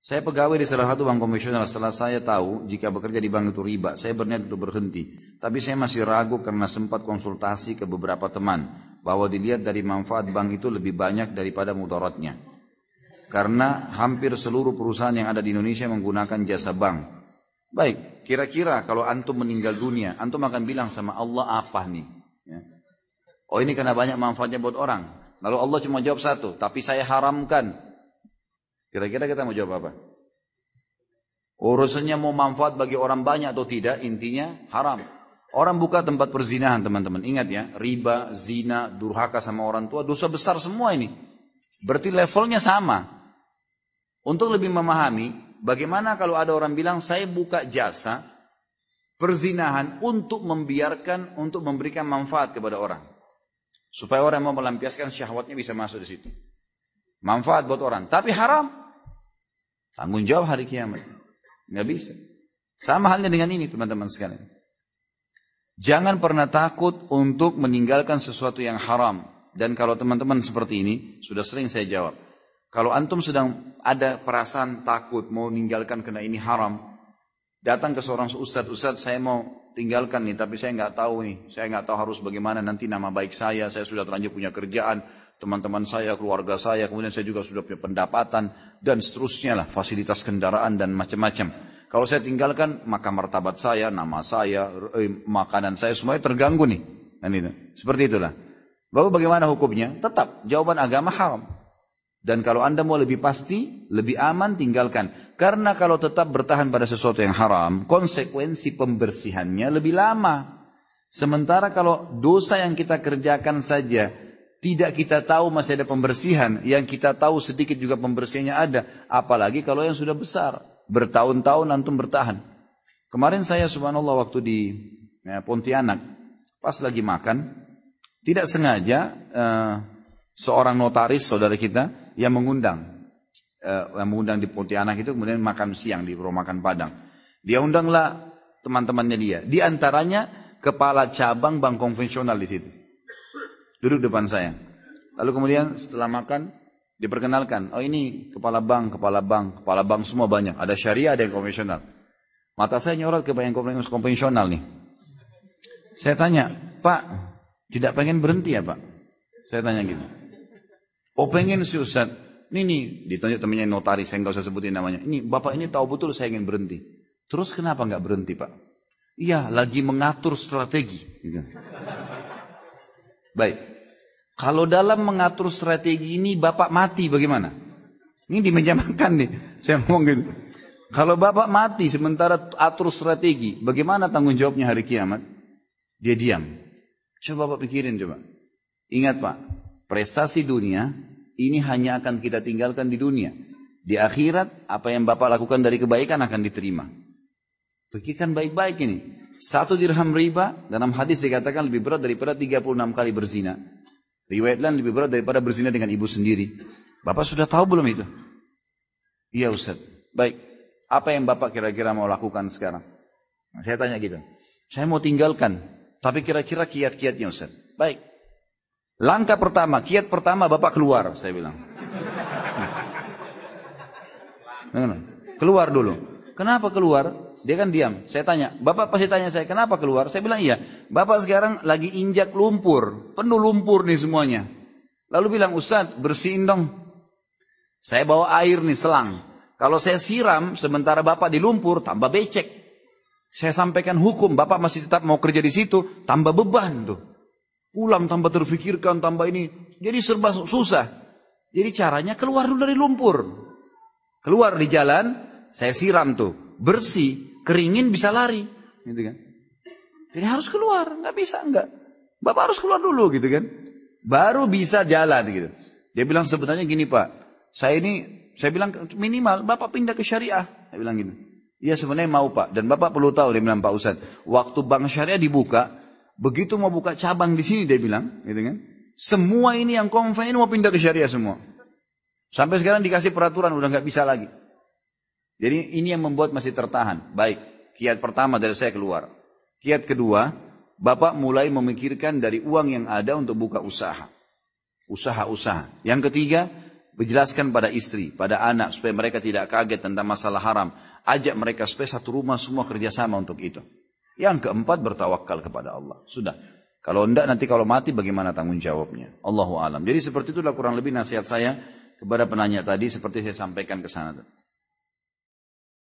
Saya pegawai di salah satu bank komisioner Setelah saya tahu jika bekerja di bank itu riba, saya berniat untuk berhenti. Tapi saya masih ragu karena sempat konsultasi ke beberapa teman bahwa dilihat dari manfaat bank itu lebih banyak daripada mudaratnya. Karena hampir seluruh perusahaan yang ada di Indonesia menggunakan jasa bank. Baik, kira-kira kalau antum meninggal dunia, antum akan bilang sama Allah apa nih? Ya. Oh ini karena banyak manfaatnya buat orang. Lalu Allah cuma jawab satu, tapi saya haramkan Kira-kira kita mau jawab apa? Urusannya mau manfaat bagi orang banyak atau tidak, intinya haram. Orang buka tempat perzinahan teman-teman. Ingat ya, riba, zina, durhaka sama orang tua, dosa besar semua ini. Berarti levelnya sama. Untuk lebih memahami, bagaimana kalau ada orang bilang saya buka jasa perzinahan untuk membiarkan, untuk memberikan manfaat kepada orang. Supaya orang yang mau melampiaskan syahwatnya bisa masuk di situ. Manfaat buat orang, tapi haram. Tanggung jawab hari kiamat. Nggak bisa. Sama halnya dengan ini teman-teman sekalian. Jangan pernah takut untuk meninggalkan sesuatu yang haram. Dan kalau teman-teman seperti ini, sudah sering saya jawab. Kalau antum sedang ada perasaan takut mau meninggalkan karena ini haram, datang ke seorang ustad ustad saya mau tinggalkan nih, tapi saya nggak tahu nih, saya nggak tahu harus bagaimana nanti nama baik saya, saya sudah terlanjur punya kerjaan, teman-teman saya, keluarga saya, kemudian saya juga sudah punya pendapatan dan seterusnya lah, fasilitas kendaraan dan macam-macam. Kalau saya tinggalkan, maka martabat saya, nama saya, eh, makanan saya semuanya terganggu nih. Dan nah, itu. Seperti itulah. Bapak bagaimana hukumnya? Tetap jawaban agama haram. Dan kalau Anda mau lebih pasti, lebih aman tinggalkan. Karena kalau tetap bertahan pada sesuatu yang haram, konsekuensi pembersihannya lebih lama. Sementara kalau dosa yang kita kerjakan saja tidak kita tahu masih ada pembersihan, yang kita tahu sedikit juga pembersihannya ada, apalagi kalau yang sudah besar, bertahun-tahun antum bertahan. Kemarin saya subhanallah waktu di ya, Pontianak, pas lagi makan, tidak sengaja uh, seorang notaris saudara kita yang mengundang, Uh, yang mengundang di Pontianak itu kemudian makan siang di rumah makan Padang. Dia undanglah teman-temannya dia, di antaranya kepala cabang bank konvensional di situ duduk depan saya. Lalu kemudian setelah makan diperkenalkan, oh ini kepala bank, kepala bank, kepala bank semua banyak. Ada syariah, ada yang konvensional. Mata saya nyorot ke yang konvensional nih. Saya tanya, Pak, tidak pengen berhenti ya Pak? Saya tanya gitu. Oh pengen sih Ustaz. Ini nih, ditunjuk temannya notaris, saya nggak usah sebutin namanya. Ini Bapak ini tahu betul saya ingin berhenti. Terus kenapa nggak berhenti Pak? Iya, lagi mengatur strategi. Gitu. Baik. Kalau dalam mengatur strategi ini bapak mati bagaimana? Ini di meja makan nih, saya ngomong gitu. Kalau bapak mati sementara atur strategi, bagaimana tanggung jawabnya hari kiamat? Dia diam. Coba bapak pikirin coba. Ingat pak, prestasi dunia ini hanya akan kita tinggalkan di dunia. Di akhirat, apa yang bapak lakukan dari kebaikan akan diterima. Pikirkan baik-baik ini satu dirham riba dalam hadis dikatakan lebih berat daripada 36 kali berzina. Riwayat lain lebih berat daripada berzina dengan ibu sendiri. Bapak sudah tahu belum itu? Iya Ustaz. Baik. Apa yang Bapak kira-kira mau lakukan sekarang? saya tanya gitu. Saya mau tinggalkan. Tapi kira-kira kiat-kiatnya Ustaz. Baik. Langkah pertama, kiat pertama Bapak keluar. Saya bilang. Nah. Keluar dulu. Kenapa keluar? Dia kan diam. Saya tanya, bapak pasti tanya saya, kenapa keluar? Saya bilang iya. Bapak sekarang lagi injak lumpur. Penuh lumpur nih semuanya. Lalu bilang, Ustaz, bersihin dong. Saya bawa air nih, selang. Kalau saya siram, sementara bapak di lumpur, tambah becek. Saya sampaikan hukum, bapak masih tetap mau kerja di situ, tambah beban tuh. Pulang tambah terfikirkan, tambah ini. Jadi serba susah. Jadi caranya keluar dulu dari lumpur. Keluar di jalan, saya siram tuh bersih, keringin bisa lari, gitu kan? Jadi harus keluar, nggak bisa nggak. Bapak harus keluar dulu gitu kan. Baru bisa jalan gitu. Dia bilang sebenarnya gini pak, saya ini, saya bilang minimal bapak pindah ke syariah. Saya bilang gitu. Iya sebenarnya mau pak, dan bapak perlu tahu dia bilang pak Ustad, waktu bank syariah dibuka, begitu mau buka cabang di sini dia bilang, gitu kan? Semua ini yang konven ini mau pindah ke syariah semua. Sampai sekarang dikasih peraturan udah nggak bisa lagi. Jadi ini yang membuat masih tertahan. Baik, kiat pertama dari saya keluar. Kiat kedua, Bapak mulai memikirkan dari uang yang ada untuk buka usaha. Usaha-usaha. Yang ketiga, Menjelaskan pada istri, pada anak supaya mereka tidak kaget tentang masalah haram. Ajak mereka supaya satu rumah semua kerjasama untuk itu. Yang keempat bertawakal kepada Allah. Sudah. Kalau enggak nanti kalau mati bagaimana tanggung jawabnya? Allahu alam. Jadi seperti itulah kurang lebih nasihat saya kepada penanya tadi seperti saya sampaikan ke sana.